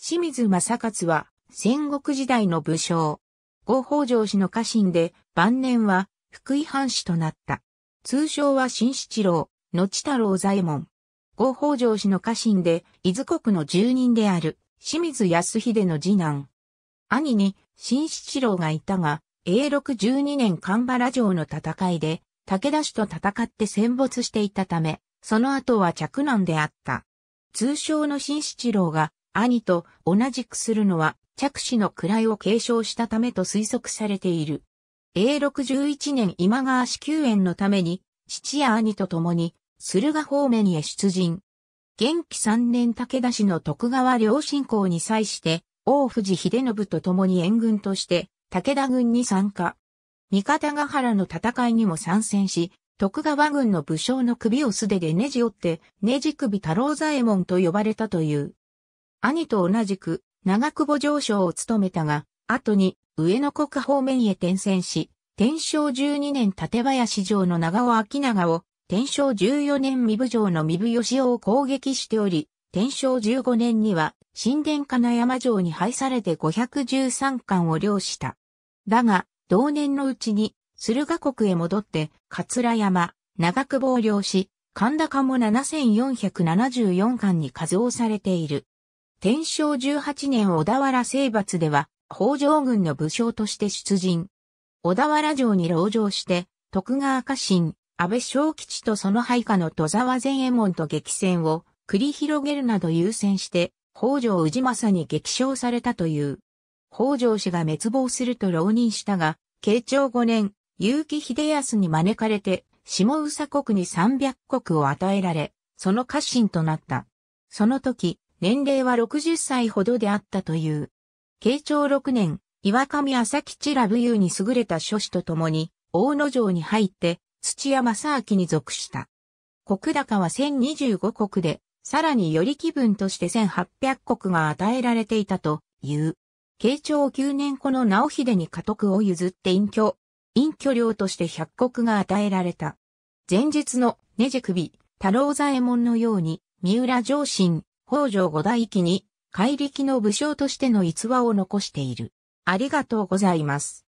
清水正勝は戦国時代の武将。合法条氏の家臣で晩年は福井藩士となった。通称は新七郎、後太郎左衛門。合法条氏の家臣で伊豆国の住人である清水康秀の次男。兄に新七郎がいたが、永禄12年神原城の戦いで武田氏と戦って戦没していたため、その後は嫡男であった。通称の新七郎が兄と同じくするのは、着手の位を継承したためと推測されている。永禄11年今川市救援のために、父や兄と共に、駿河方面へ出陣。元気3年武田氏の徳川良親公に際して、大藤秀信と共に援軍として、武田軍に参加。三方ヶ原の戦いにも参戦し、徳川軍の武将の首を素手でねじ折って、ねじ首太郎左衛門と呼ばれたという。兄と同じく長久保上将を務めたが、後に上野国方面へ転戦し、天正12年立林城の長尾明長を、天正14年三部城の三部義雄を攻撃しており、天正15年には神殿金山城に敗されて513巻を領した。だが、同年のうちに駿河国へ戻って、桂山、長久保を領し、神高も7474巻に数押されている。天正18年小田原征伐では、北条軍の武将として出陣。小田原城に籠城して、徳川家臣、安倍昭吉とその配下の戸沢善右衛門と激戦を繰り広げるなど優先して、北条氏政に激勝されたという。北条氏が滅亡すると浪人したが、慶長5年、結城秀康に招かれて、下宇佐国に300国を与えられ、その家臣となった。その時、年齢は60歳ほどであったという。慶長6年、岩上朝吉ら武勇に優れた諸子と共に、大野城に入って、土屋正明に属した。国高は1025国で、さらにより気分として1800国が与えられていたという。慶長9年後の直秀に家督を譲って隠居、隠居料として100国が与えられた。前日のねじ首、太郎左衛門のように、三浦上信、北条五代記に、怪力の武将としての逸話を残している。ありがとうございます。